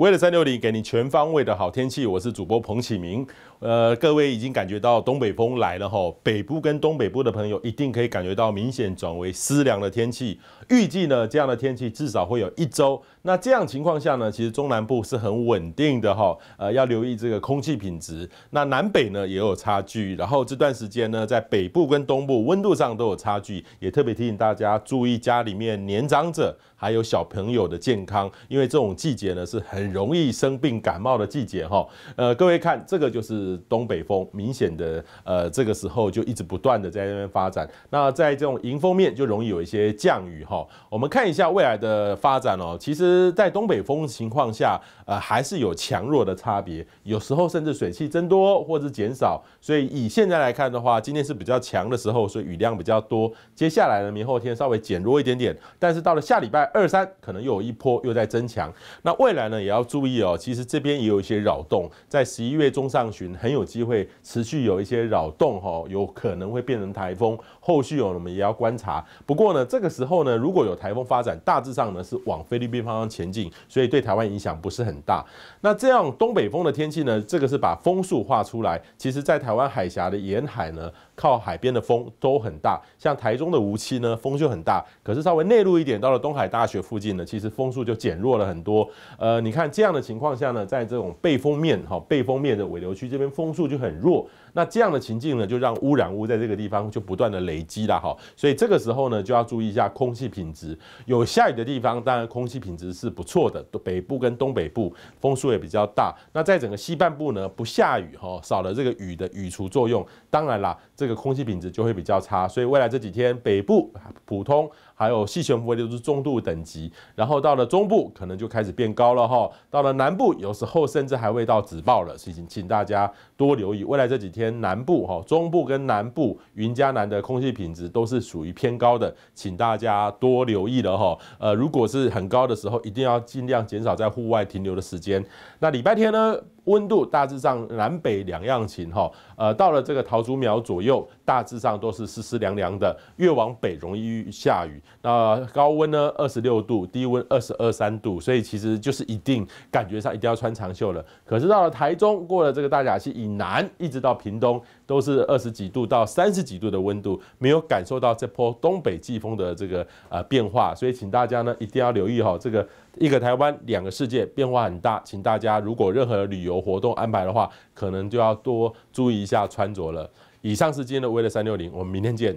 为了三六零，给你全方位的好天气，我是主播彭启明。呃，各位已经感觉到东北风来了哈，北部跟东北部的朋友一定可以感觉到明显转为湿凉的天气。预计呢，这样的天气至少会有一周。那这样情况下呢，其实中南部是很稳定的哈。呃，要留意这个空气品质。那南北呢也有差距，然后这段时间呢，在北部跟东部温度上都有差距。也特别提醒大家注意家里面年长者还有小朋友的健康，因为这种季节呢是很。容易生病感冒的季节哈，呃，各位看这个就是东北风，明显的，呃，这个时候就一直不断的在那边发展。那在这种迎风面就容易有一些降雨哈。我们看一下未来的发展哦。其实，在东北风情况下，呃，还是有强弱的差别，有时候甚至水汽增多或是减少。所以以现在来看的话，今天是比较强的时候，所以雨量比较多。接下来呢，明后天稍微减弱一点点，但是到了下礼拜二三，可能又有一波又在增强。那未来呢，也要。要注意哦，其实这边也有一些扰动，在十一月中上旬很有机会持续有一些扰动哈，有可能会变成台风。后续有我们也要观察。不过呢，这个时候呢，如果有台风发展，大致上呢是往菲律宾方向前进，所以对台湾影响不是很大。那这样东北风的天气呢，这个是把风速画出来。其实，在台湾海峡的沿海呢，靠海边的风都很大，像台中的无期呢，风就很大。可是稍微内陆一点，到了东海大学附近呢，其实风速就减弱了很多。呃，你看。这样的情况下呢，在这种背风面哈，背风面的尾流区这边风速就很弱，那这样的情境呢，就让污染物在这个地方就不断的累积了哈，所以这个时候呢，就要注意一下空气品质。有下雨的地方，当然空气品质是不错的，北部跟东北部风速也比较大。那在整个西半部呢，不下雨哈，少了这个雨的雨除作用，当然啦，这个空气品质就会比较差。所以未来这几天北部普通，还有西全部都是中度等级，然后到了中部可能就开始变高了哈。到了南部，有时候甚至还未到止暴了，所以请大家多留意。未来这几天，南部、哈中部跟南部云嘉南的空气品质都是属于偏高的，请大家多留意了哈。呃，如果是很高的时候，一定要尽量减少在户外停留的时间。那礼拜天呢？温度大致上南北两样情哈，呃，到了这个桃竹苗左右，大致上都是湿湿凉凉的，越往北容易下雨。那高温呢，二十六度，低温二十二三度，所以其实就是一定感觉上一定要穿长袖了。可是到了台中，过了这个大甲溪以南，一直到屏东，都是二十几度到三十几度的温度，没有感受到这波东北季风的这个呃变化，所以请大家呢一定要留意哈，这个一个台湾两个世界变化很大，请大家如果任何旅游。有活动安排的话，可能就要多注意一下穿着了。以上是今天的微的三六零，我们明天见。